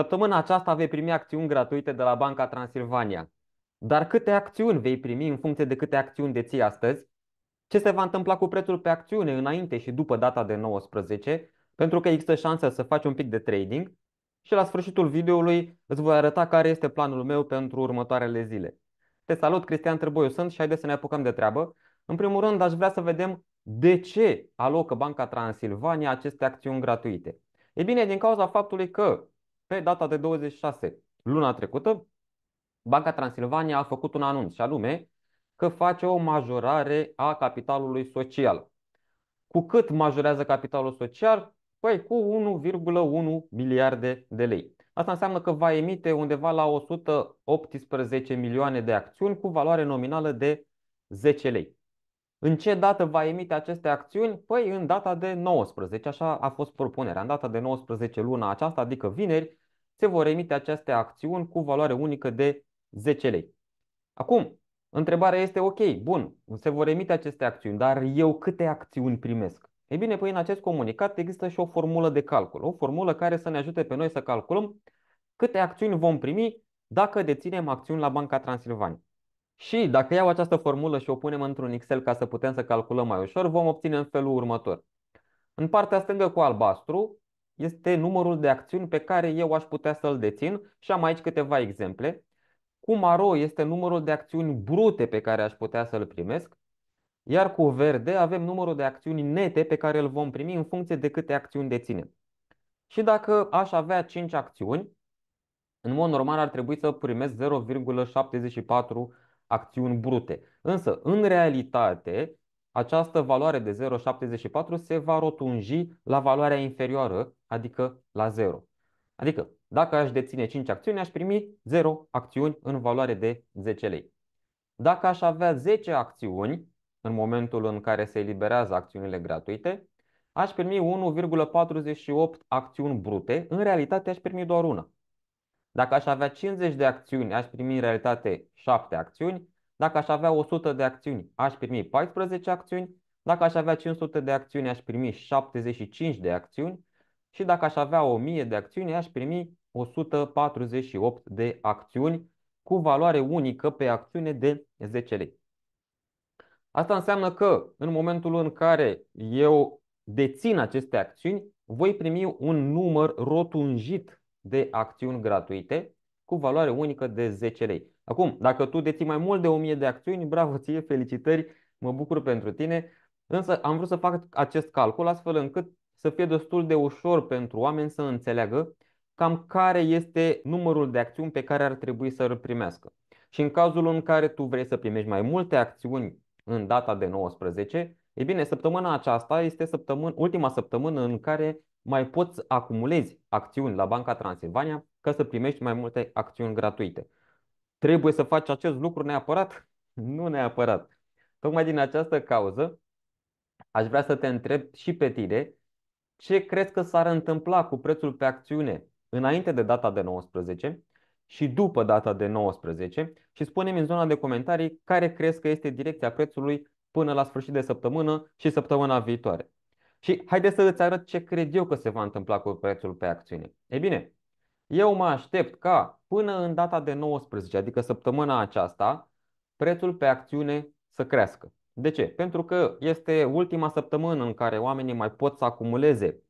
Săptămâna aceasta vei primi acțiuni gratuite de la Banca Transilvania. Dar câte acțiuni vei primi în funcție de câte acțiuni deții astăzi? Ce se va întâmpla cu prețul pe acțiune înainte și după data de 19? Pentru că există șansă să faci un pic de trading. Și la sfârșitul videoului îți voi arăta care este planul meu pentru următoarele zile. Te salut, Cristian Târboiu sunt și haideți să ne apucăm de treabă. În primul rând aș vrea să vedem de ce alocă Banca Transilvania aceste acțiuni gratuite. Ei bine, din cauza faptului că pe data de 26, luna trecută, Banca Transilvania a făcut un anunț și anume că face o majorare a capitalului social. Cu cât majorează capitalul social? Păi cu 1,1 miliarde de lei. Asta înseamnă că va emite undeva la 118 milioane de acțiuni cu valoare nominală de 10 lei. În ce dată va emite aceste acțiuni? Păi în data de 19, așa a fost propunerea. În data de 19 luna aceasta, adică vineri, se vor emite aceste acțiuni cu valoare unică de 10 lei. Acum, întrebarea este, ok, bun, se vor emite aceste acțiuni, dar eu câte acțiuni primesc? Ei bine, păi în acest comunicat există și o formulă de calcul, o formulă care să ne ajute pe noi să calculăm câte acțiuni vom primi dacă deținem acțiuni la Banca Transilvania. Și dacă iau această formulă și o punem într-un Excel ca să putem să calculăm mai ușor, vom obține în felul următor. În partea stângă cu albastru este numărul de acțiuni pe care eu aș putea să-l dețin și am aici câteva exemple. Cu maro este numărul de acțiuni brute pe care aș putea să-l primesc, iar cu verde avem numărul de acțiuni nete pe care îl vom primi în funcție de câte acțiuni deținem. Și dacă aș avea 5 acțiuni, în mod normal ar trebui să primesc 0,74 acțiuni brute. Însă, în realitate, această valoare de 0,74 se va rotunji la valoarea inferioară, adică la 0. Adică, dacă aș deține 5 acțiuni, aș primi 0 acțiuni în valoare de 10 lei. Dacă aș avea 10 acțiuni, în momentul în care se eliberează acțiunile gratuite, aș primi 1,48 acțiuni brute, în realitate aș primi doar una. Dacă aș avea 50 de acțiuni, aș primi în realitate 7 acțiuni, dacă aș avea 100 de acțiuni, aș primi 14 acțiuni. Dacă aș avea 500 de acțiuni, aș primi 75 de acțiuni. Și dacă aș avea 1000 de acțiuni, aș primi 148 de acțiuni cu valoare unică pe acțiune de 10 lei. Asta înseamnă că în momentul în care eu dețin aceste acțiuni, voi primi un număr rotunjit de acțiuni gratuite cu valoare unică de 10 lei. Acum, dacă tu deții mai mult de 1000 de acțiuni, bravo ție, felicitări, mă bucur pentru tine, însă am vrut să fac acest calcul astfel încât să fie destul de ușor pentru oameni să înțeleagă cam care este numărul de acțiuni pe care ar trebui să îl primească. Și în cazul în care tu vrei să primești mai multe acțiuni în data de 19, e bine, săptămâna aceasta este săptămân, ultima săptămână în care mai poți acumulezi acțiuni la Banca Transilvania ca să primești mai multe acțiuni gratuite trebuie să faci acest lucru neapărat? Nu neapărat. Tocmai din această cauză, aș vrea să te întreb și pe tine ce crezi că s-ar întâmpla cu prețul pe acțiune înainte de data de 19 și după data de 19 și spune-mi în zona de comentarii care crezi că este direcția prețului până la sfârșit de săptămână și săptămâna viitoare. Și haideți să îți arăt ce cred eu că se va întâmpla cu prețul pe acțiune. Ei bine, eu mă aștept ca până în data de 19, adică săptămâna aceasta, prețul pe acțiune să crească. De ce? Pentru că este ultima săptămână în care oamenii mai pot să acumuleze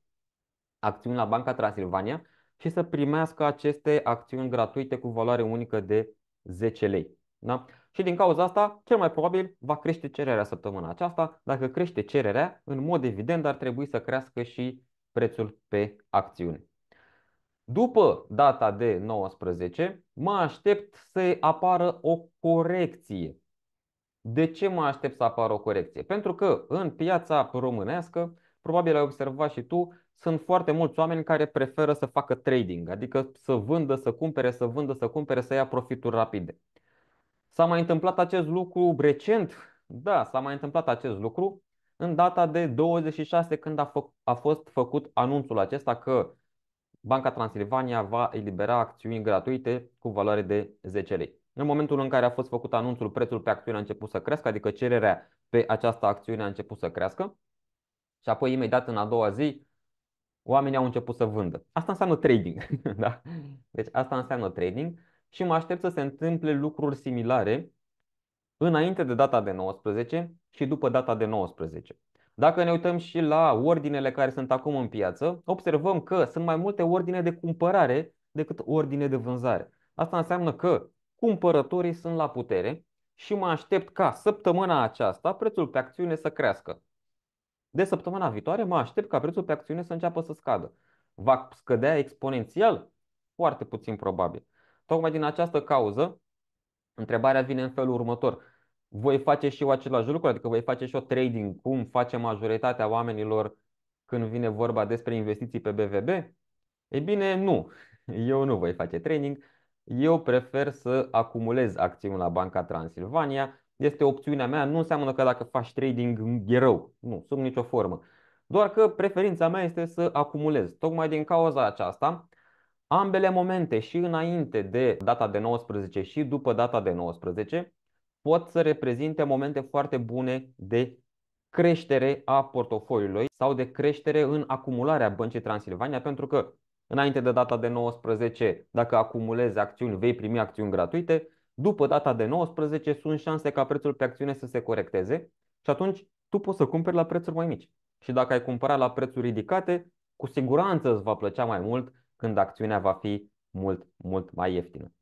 acțiuni la Banca Transilvania și să primească aceste acțiuni gratuite cu valoare unică de 10 lei. Da? Și din cauza asta, cel mai probabil va crește cererea săptămâna aceasta. Dacă crește cererea, în mod evident ar trebui să crească și prețul pe acțiune. După data de 19, mă aștept să apară o corecție. De ce mă aștept să apară o corecție? Pentru că în piața românească, probabil ai observat și tu, sunt foarte mulți oameni care preferă să facă trading, adică să vândă, să cumpere, să vândă, să cumpere, să ia profituri rapide. S-a mai întâmplat acest lucru recent? Da, s-a mai întâmplat acest lucru în data de 26 când a, fă- a fost făcut anunțul acesta că Banca Transilvania va elibera acțiuni gratuite cu valoare de 10 lei. În momentul în care a fost făcut anunțul, prețul pe acțiune a început să crească, adică cererea pe această acțiune a început să crească și apoi imediat în a doua zi oamenii au început să vândă. Asta înseamnă trading. da? Deci asta înseamnă trading și mă aștept să se întâmple lucruri similare înainte de data de 19 și după data de 19. Dacă ne uităm și la ordinele care sunt acum în piață, observăm că sunt mai multe ordine de cumpărare decât ordine de vânzare. Asta înseamnă că cumpărătorii sunt la putere și mă aștept ca săptămâna aceasta prețul pe acțiune să crească. De săptămâna viitoare mă aștept ca prețul pe acțiune să înceapă să scadă. Va scădea exponențial? Foarte puțin probabil. Tocmai din această cauză, întrebarea vine în felul următor voi face și eu același lucru, adică voi face și eu trading, cum face majoritatea oamenilor când vine vorba despre investiții pe BVB? Ei bine, nu. Eu nu voi face trading. Eu prefer să acumulez acțiuni la Banca Transilvania. Este opțiunea mea, nu înseamnă că dacă faci trading e rău. Nu, sub nicio formă. Doar că preferința mea este să acumulez. Tocmai din cauza aceasta, ambele momente, și înainte de data de 19 și după data de 19, pot să reprezinte momente foarte bune de creștere a portofoliului sau de creștere în acumularea băncii Transilvania, pentru că înainte de data de 19, dacă acumulezi acțiuni, vei primi acțiuni gratuite. După data de 19 sunt șanse ca prețul pe acțiune să se corecteze și atunci tu poți să cumperi la prețuri mai mici. Și dacă ai cumpărat la prețuri ridicate, cu siguranță îți va plăcea mai mult când acțiunea va fi mult, mult mai ieftină.